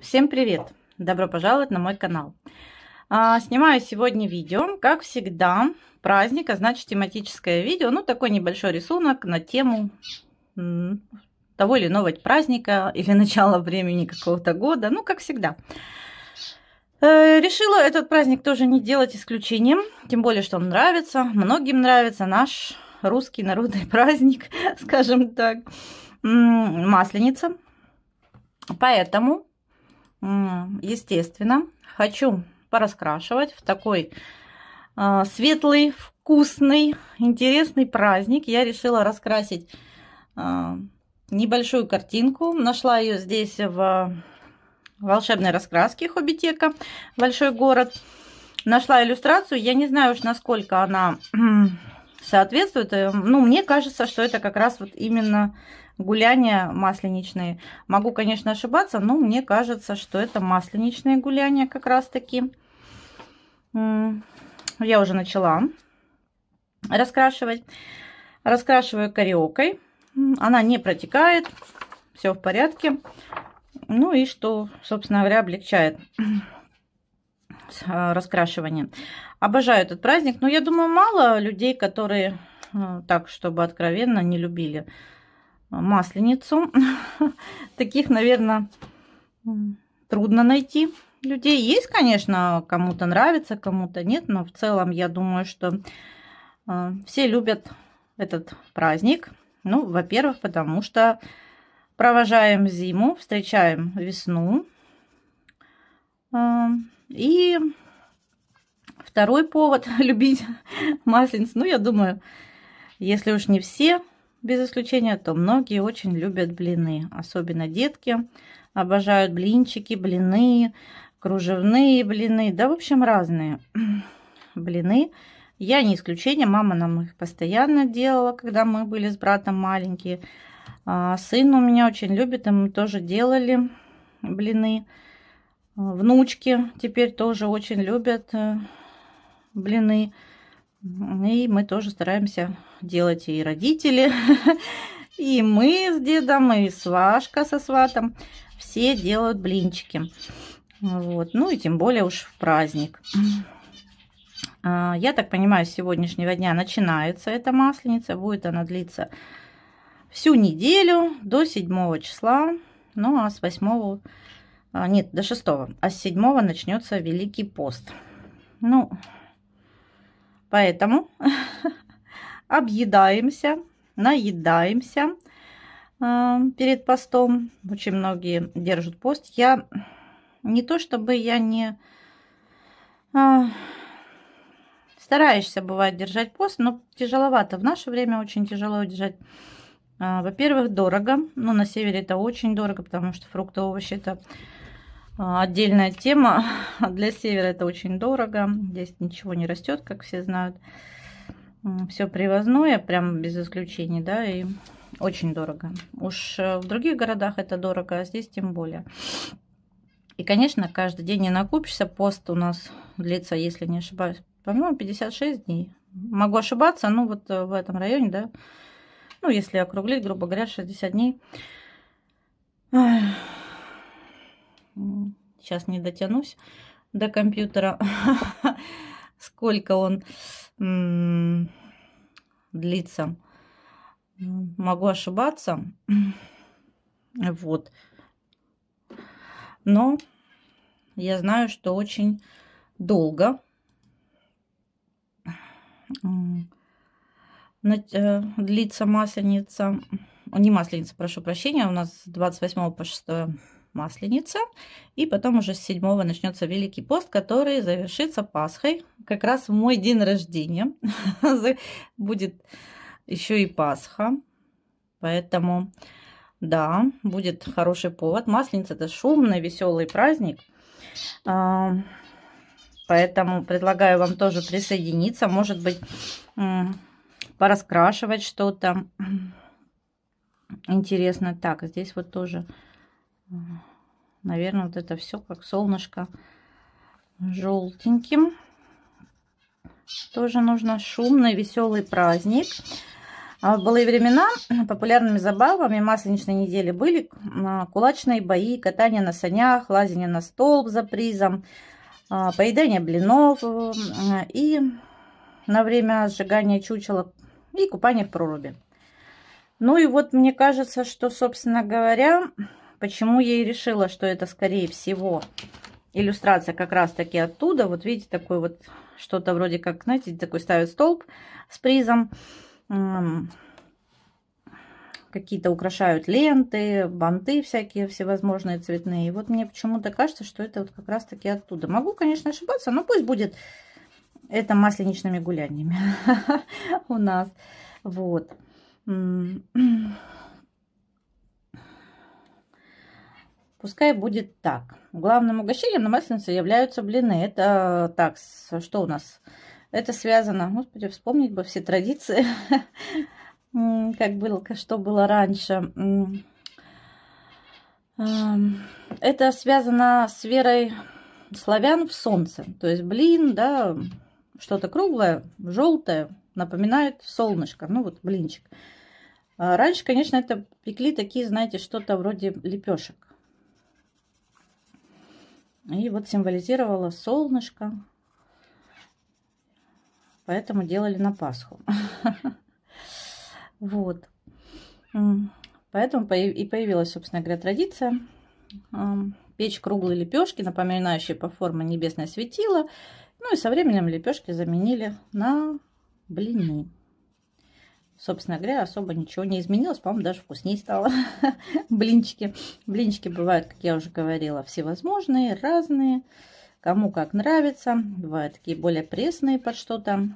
Всем привет! Добро пожаловать на мой канал. А, снимаю сегодня видео, как всегда, праздника, значит тематическое видео, ну такой небольшой рисунок на тему того или иного праздника или начала времени какого-то года, ну как всегда. Э, решила этот праздник тоже не делать исключением, тем более, что он нравится, многим нравится наш русский народный праздник, скажем так, масленица. Поэтому естественно, хочу пораскрашивать в такой а, светлый, вкусный, интересный праздник. Я решила раскрасить а, небольшую картинку. Нашла ее здесь в волшебной раскраске Хоббитека «Большой город». Нашла иллюстрацию. Я не знаю уж, насколько она соответствует. Э, ну, мне кажется, что это как раз вот именно гуляния масленичные. Могу, конечно, ошибаться, но мне кажется, что это масленичные гуляния как раз-таки. Я уже начала раскрашивать. Раскрашиваю кариокой. Она не протекает, все в порядке. Ну и что, собственно говоря, облегчает а, раскрашивание. Обожаю этот праздник, но я думаю, мало людей, которые э, так, чтобы откровенно не любили Масленицу. Таких, наверное, трудно найти людей. Есть, конечно, кому-то нравится, кому-то нет, но в целом я думаю, что а, все любят этот праздник. Ну, во-первых, потому что провожаем зиму, встречаем весну. А, и второй повод любить масленицу, ну, я думаю, если уж не все, без исключения, то многие очень любят блины, особенно детки обожают блинчики, блины, кружевные блины, да, в общем, разные блины. Я не исключение, мама нам их постоянно делала, когда мы были с братом маленькие. А, сын у меня очень любит, и мы тоже делали блины. Внучки теперь тоже очень любят э, блины. И мы тоже стараемся делать и родители, и мы с дедом, и свашка со сватом. Все делают блинчики. Вот. Ну и тем более уж в праздник. А, я так понимаю, с сегодняшнего дня начинается эта масленица. Будет она длиться всю неделю до 7 числа. Ну а с 8, а, нет, до 6, а с 7 начнется Великий пост. Ну, Поэтому объедаемся, наедаемся э, перед постом. Очень многие держат пост. Я не то чтобы я не э, стараешься, бывает, держать пост, но тяжеловато. В наше время очень тяжело держать. Э, во-первых, дорого. Но ну, на севере это очень дорого, потому что фрукты, овощи это а, отдельная тема. Для севера это очень дорого. Здесь ничего не растет, как все знают. Все привозное, прям без исключений, да, и очень дорого. Уж э, в других городах это дорого, а здесь тем более. И, конечно, каждый день не накупишься. Пост у нас длится, если не ошибаюсь, по-моему, 56 дней. Могу ошибаться, ну вот э, в этом районе, да, ну если округлить, грубо говоря, 60 дней сейчас не дотянусь до компьютера, сколько он длится. Могу ошибаться. Вот. Но я знаю, что очень долго э, длится масленица. Не масленица, прошу прощения. У нас с 28 по 6 Масленица. И потом уже с 7 начнется Великий пост, который завершится Пасхой. Как раз в мой день рождения будет еще и Пасха. Поэтому, да, будет хороший повод. Масленица – это шумный, веселый праздник. А, поэтому предлагаю вам тоже присоединиться. Может быть, пораскрашивать что-то. Интересно. Так, здесь вот тоже Наверное, вот это все как солнышко желтеньким. Тоже нужно шумный, веселый праздник. А в былые времена популярными забавами масленичной недели были кулачные бои, катание на санях, лазание на столб за призом, а, поедание блинов э, и на время сжигания чучела и купание в проруби. Ну и вот мне кажется, что, собственно говоря, Почему я и решила, что это, скорее всего, иллюстрация как раз-таки оттуда. Вот видите, такой вот что-то вроде как, знаете, такой ставят столб с призом. Какие-то украшают ленты, банты всякие всевозможные цветные. И вот мне почему-то кажется, что это вот как раз-таки оттуда. Могу, конечно, ошибаться, но пусть будет это масленичными гуляниями у нас. Вот. Пускай будет так. Главным угощением на масленице являются блины. Это так, что у нас? Это связано, господи, вспомнить бы все традиции, как было, что было раньше. Эм, это связано с верой славян в солнце. То есть блин, да, что-то круглое, желтое, напоминает солнышко. Ну вот блинчик. А раньше, конечно, это пекли такие, знаете, что-то вроде лепешек. И вот символизировала солнышко. Поэтому делали на Пасху. Вот. Поэтому и появилась, собственно говоря, традиция печь круглые лепешки, напоминающие по форме небесное светило. Ну и со временем лепешки заменили на блины собственно говоря, особо ничего не изменилось. По-моему, даже вкуснее стало. Блинчики. Блинчики бывают, как я уже говорила, всевозможные, разные. Кому как нравится. Бывают такие более пресные под что-то.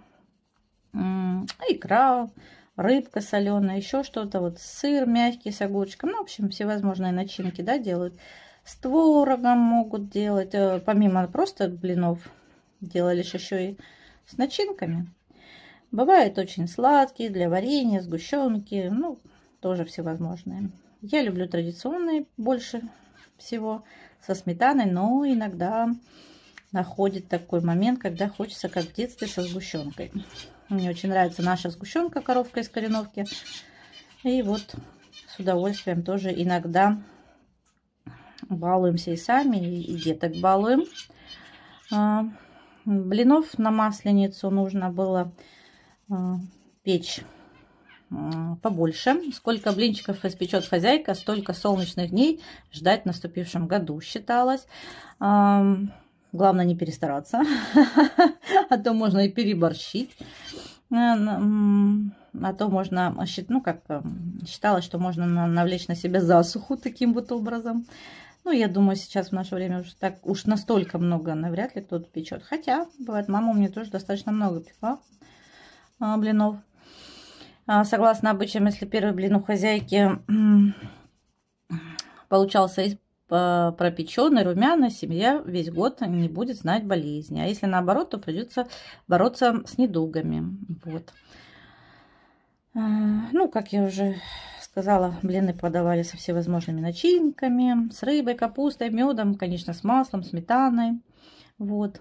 Икра, рыбка соленая, еще что-то. Вот сыр мягкий с огурчиком. Ну, в общем, всевозможные начинки, да, делают. С творогом могут делать. Э, помимо просто блинов делали еще и с начинками. Бывает очень сладкие, для варенья, сгущенки, ну, тоже всевозможные. Я люблю традиционные больше всего, со сметаной, но иногда находит такой момент, когда хочется, как в детстве, со сгущенкой. Мне очень нравится наша сгущенка, коровка из кореновки. И вот с удовольствием тоже иногда балуемся и сами, и, деток балуем. А, блинов на масленицу нужно было печь побольше. Сколько блинчиков испечет хозяйка, столько солнечных дней ждать в наступившем году, считалось. Главное не перестараться, а то можно и переборщить. А то можно, ну как, считалось, что можно навлечь на себя засуху таким вот образом. Ну, я думаю, сейчас в наше время уже так уж настолько много навряд ли кто-то печет. Хотя, бывает, мама у меня тоже достаточно много пекла. А, блинов. А, согласно обычаям, если первый блин у хозяйки получался из а, пропеченный, румяный, семья весь год не будет знать болезни. А если наоборот, то придется бороться с недугами. Вот. Ну, как я уже сказала, блины подавали со всевозможными начинками, с рыбой, капустой, медом, конечно, с маслом, сметаной. Вот.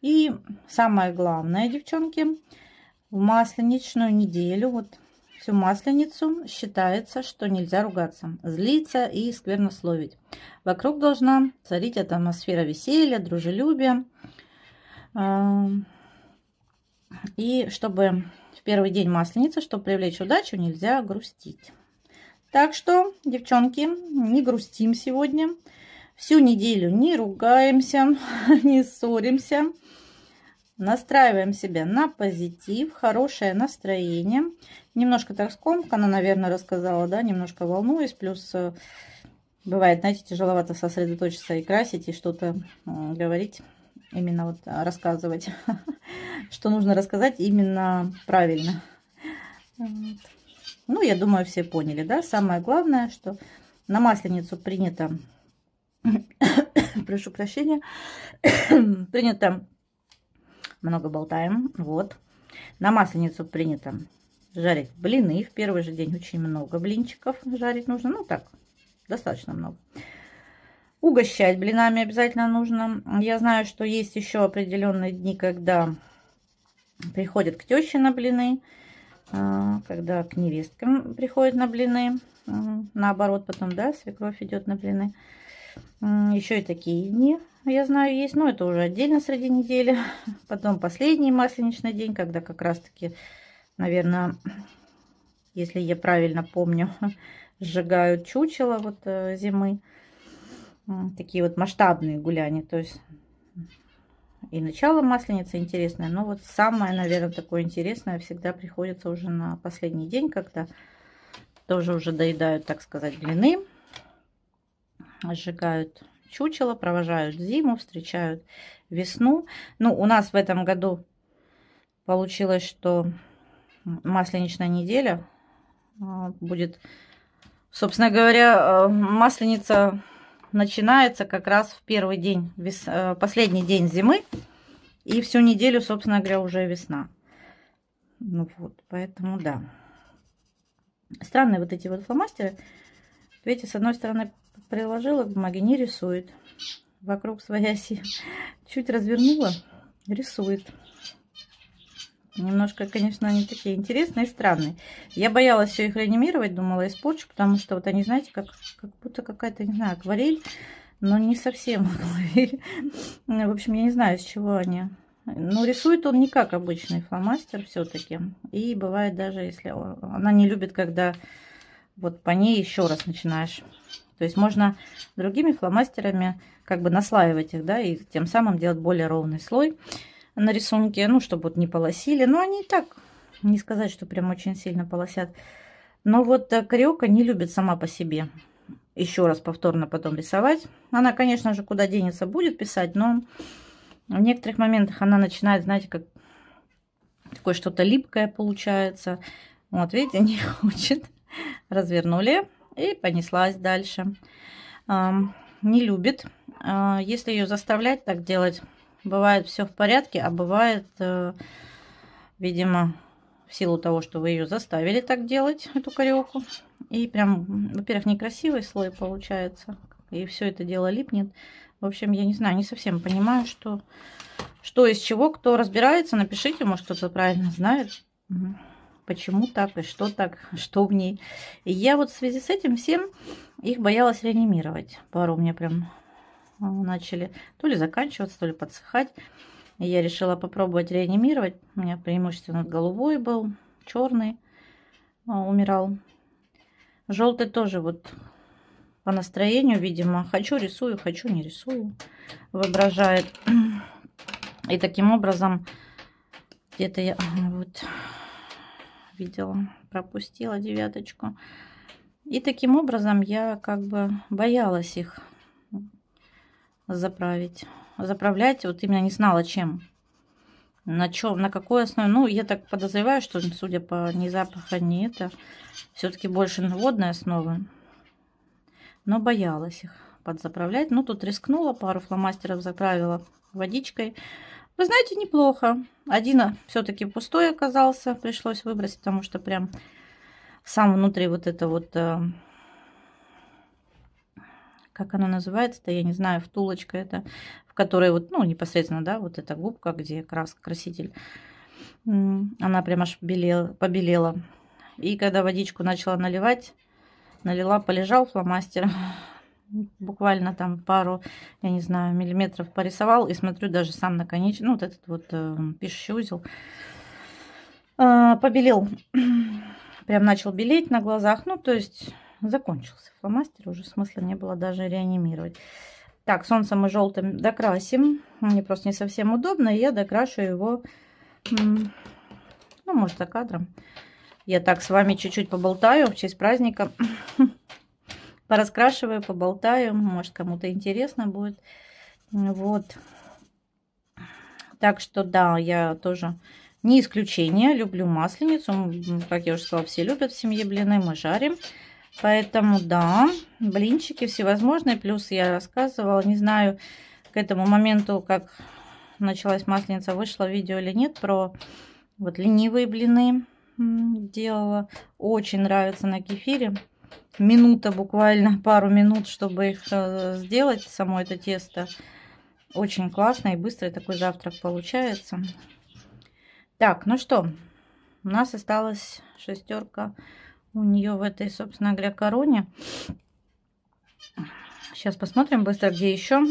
И самое главное, девчонки, в масленичную неделю, вот всю масленицу, считается, что нельзя ругаться, злиться и сквернословить. Вокруг должна царить атмосфера веселья, дружелюбия. И чтобы в первый день масленицы, чтобы привлечь удачу, нельзя грустить. Так что, девчонки, не грустим сегодня. Всю неделю не ругаемся, не ссоримся. Настраиваем себя на позитив, хорошее настроение. Немножко так скомкана, наверное, рассказала, да, немножко волнуюсь. Плюс э, бывает, знаете, тяжеловато сосредоточиться и красить, и что-то э, говорить, именно вот э, рассказывать, что нужно рассказать именно правильно. Ну, я думаю, все поняли, да? Самое главное, что на масленицу принято, прошу прощения, принято много болтаем. Вот. На масленицу принято жарить блины. В первый же день очень много блинчиков жарить нужно. Ну, так, достаточно много. Угощать блинами обязательно нужно. Я знаю, что есть еще определенные дни, когда приходят к теще на блины, а, когда к невесткам приходят на блины. Наоборот, потом, да, свекровь идет на блины. Еще и такие дни, я знаю, есть, но это уже отдельно среди недели. Потом последний масленичный день, когда как раз-таки, наверное, если я правильно помню, сжигают чучело вот э, зимы. Такие вот масштабные гуляния, то есть и начало масленицы интересное, но вот самое, наверное, такое интересное всегда приходится уже на последний день, когда тоже уже доедают, так сказать, блины сжигают чучело, провожают зиму, встречают весну. Ну, у нас в этом году получилось, что масленичная неделя а, будет, собственно говоря, э, масленица начинается как раз в первый день, э, последний день зимы. И всю неделю, собственно говоря, уже весна. Ну вот, поэтому да. Странные вот эти вот фломастеры. Видите, с одной стороны приложила к бумаге, не рисует. Вокруг своей оси чуть развернула, рисует. Немножко, конечно, они такие интересные и странные. Я боялась все их реанимировать, думала испорчу, потому что вот они, знаете, как, как будто какая-то, не знаю, акварель, но не совсем акварель. В общем, я не знаю, с чего они. Но рисует он не как обычный фломастер все-таки. И бывает даже, если она не любит, когда вот по ней еще раз начинаешь то есть можно другими фломастерами как бы наслаивать их, да, и тем самым делать более ровный слой на рисунке, ну, чтобы вот не полосили. Но они и так, не сказать, что прям очень сильно полосят. Но вот э, кариока не любит сама по себе еще раз повторно потом рисовать. Она, конечно же, куда денется, будет писать, но в некоторых моментах она начинает, знаете, как такое что-то липкое получается. Вот, видите, не хочет. Развернули и понеслась дальше. Не любит. А, если ее заставлять так делать, бывает все в порядке, а бывает, э, видимо, в силу того, что вы ее заставили так делать, эту корелку. И прям, во-первых, некрасивый слой получается, и все это дело липнет. В общем, я не знаю, не совсем понимаю, что, что из чего, кто разбирается, напишите, может кто-то правильно знает почему так и что так, что в ней. И я вот в связи с этим всем их боялась реанимировать. Пару у меня прям э, начали то ли заканчиваться, то ли подсыхать. И я решила попробовать реанимировать. У меня преимущественно голубой был, черный э, умирал. Желтый тоже вот по настроению, видимо. Хочу рисую, хочу не рисую. Воображает. И таким образом где-то я... Вот видела, пропустила девяточку. И таким образом я как бы боялась их заправить. Заправлять вот именно не знала чем. На чем, на какой основе. Ну, я так подозреваю, что, судя по ни запаха, ни это, все-таки больше на водной основы. Но боялась их подзаправлять. Ну, тут рискнула, пару фломастеров заправила водичкой. Вы знаете, неплохо. Один все-таки пустой оказался, пришлось выбросить, потому что прям сам внутри вот это вот, э, как оно называется-то, я не знаю, втулочка это, в которой вот, ну, непосредственно, да, вот эта губка, где краска, краситель, она прям аж белела, побелела. И когда водичку начала наливать, налила, полежал фломастер, буквально там пару, я не знаю, миллиметров порисовал. И смотрю, даже сам наконечник, ну, вот этот вот э, пишущий узел э, побелел. Прям начал белеть на глазах. Ну, то есть закончился фломастер, уже смысла не было даже реанимировать. Так, солнце мы желтым докрасим. Мне просто не совсем удобно. И я докрашу его, ну, может, за кадром. Я так с вами чуть-чуть поболтаю в честь праздника. пораскрашиваю, поболтаю. Может, кому-то интересно будет. Вот. Так что, да, я тоже не исключение. Люблю масленицу. Как я уже сказала, все любят в семье блины. Мы жарим. Поэтому, да, блинчики всевозможные. Плюс я рассказывала, не знаю, к этому моменту, как началась масленица, вышло видео или нет, про вот ленивые блины делала. Очень нравится на кефире минута, буквально пару минут, чтобы их э, сделать, само это тесто. Очень классно и быстрый такой завтрак получается. Так, ну что, у нас осталась шестерка у нее в этой, собственно говоря, короне. Сейчас посмотрим быстро, где еще.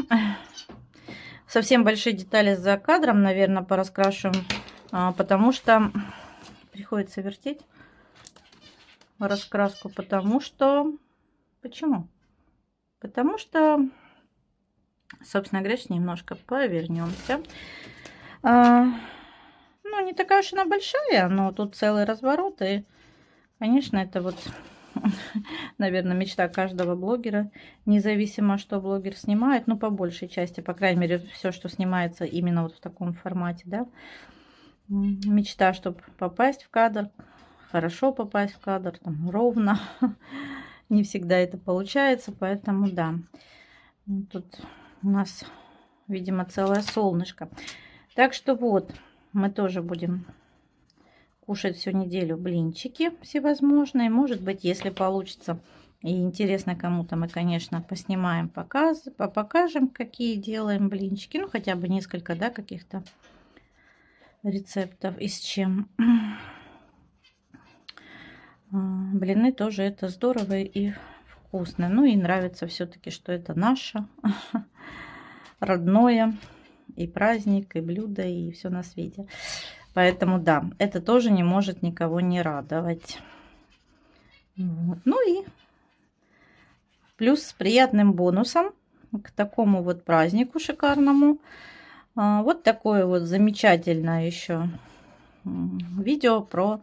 Совсем большие детали за кадром, наверное, по пораскрашу, а, потому что приходится вертеть раскраску, потому что... Почему? Потому что, собственно говоря, немножко повернемся. А, ну, не такая уж она большая, но тут целый разворот. И, конечно, это вот, наверное, мечта каждого блогера, независимо, что блогер снимает. Ну, по большей части, по крайней мере, все, что снимается именно вот в таком формате, да. Мечта, чтобы попасть в кадр, хорошо попасть в кадр, там ровно. Не всегда это получается, поэтому да. Тут у нас, видимо, целое солнышко. Так что вот, мы тоже будем кушать всю неделю блинчики всевозможные. Может быть, если получится и интересно кому-то, мы, конечно, поснимаем, показ, покажем, какие делаем блинчики. Ну, хотя бы несколько, да, каких-то рецептов и с чем. Блины тоже это здорово и вкусно. Ну и нравится все-таки, что это наше, родное, и праздник, и блюдо, и все на свете. Поэтому да, это тоже не может никого не радовать. Ну и плюс с приятным бонусом к такому вот празднику шикарному. А, вот такое вот замечательное еще видео про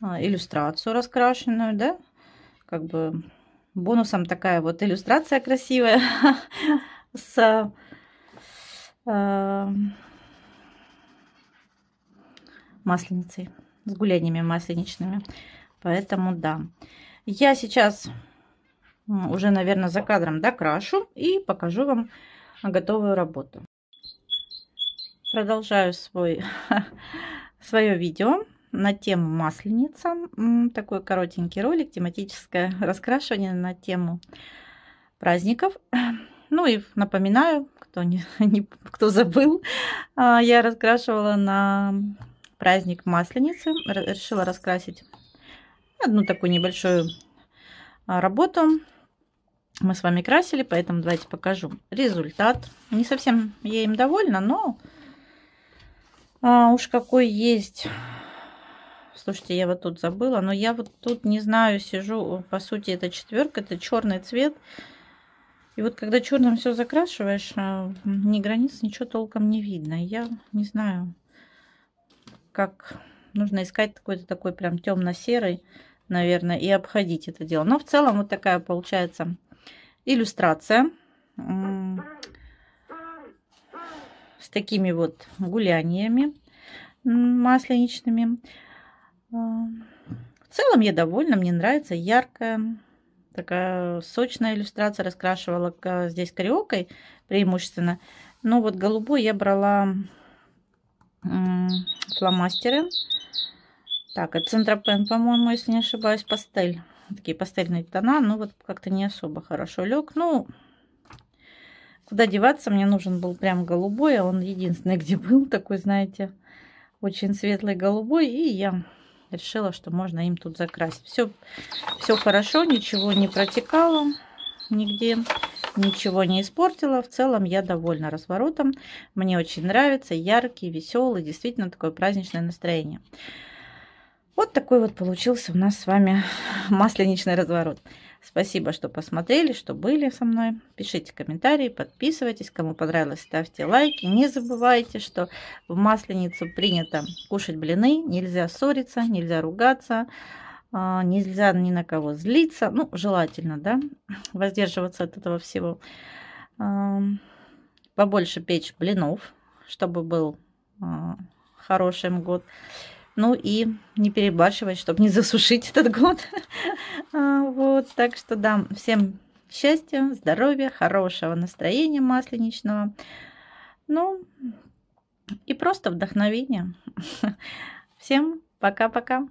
а, иллюстрацию раскрашенную, да, как бы бонусом такая вот иллюстрация красивая с а, масленицей, с гуляниями масленичными. Поэтому да. Я сейчас уже, наверное, за кадром докрашу и покажу вам готовую работу. Продолжаю свой, свое видео на тему масленица. Такой коротенький ролик, тематическое раскрашивание на тему праздников. Ну и напоминаю, кто, не, не, кто забыл, а, я раскрашивала на праздник Масленицы. Решила раскрасить одну такую небольшую а, работу. Мы с вами красили, поэтому давайте покажу результат. Не совсем я им довольна, но а, уж какой есть Слушайте, я вот тут забыла, но я вот тут не знаю, сижу, по сути, это четверка, это черный цвет. И вот когда черным все закрашиваешь, а, ни границ, ничего толком не видно. Я не знаю, как нужно искать какой-то такой прям темно-серый, наверное, и обходить это дело. Но в целом вот такая получается иллюстрация с такими вот гуляниями масленичными. А, в целом я довольна, мне нравится яркая, такая сочная иллюстрация. Раскрашивала здесь кариокой преимущественно. Но вот голубой я брала фломастеры. Так, от Центропен, по-моему, если не ошибаюсь, пастель. Такие пастельные тона, ну вот как-то не особо хорошо лег. Ну, куда деваться, мне нужен был прям голубой, а он единственный, где был такой, знаете, очень светлый голубой. И я решила, что можно им тут закрасить. Все, все хорошо, ничего не протекало нигде, ничего не испортила. В целом я довольна разворотом. Мне очень нравится, яркий, веселый, действительно такое праздничное настроение. Вот такой вот получился у нас с вами масленичный разворот. Спасибо, что посмотрели, что были со мной. Пишите комментарии, подписывайтесь. Кому понравилось, ставьте лайки. Не забывайте, что в Масленицу принято кушать блины. Нельзя ссориться, нельзя ругаться, а, нельзя ни на кого злиться. Ну, желательно, да, воздерживаться от этого всего. А, побольше печь блинов, чтобы был а, хорошим год. Ну и не перебарщивать, чтобы не засушить этот год. А, вот, так что да, всем счастья, здоровья, хорошего настроения масленичного. Ну, и просто вдохновения. Всем пока-пока.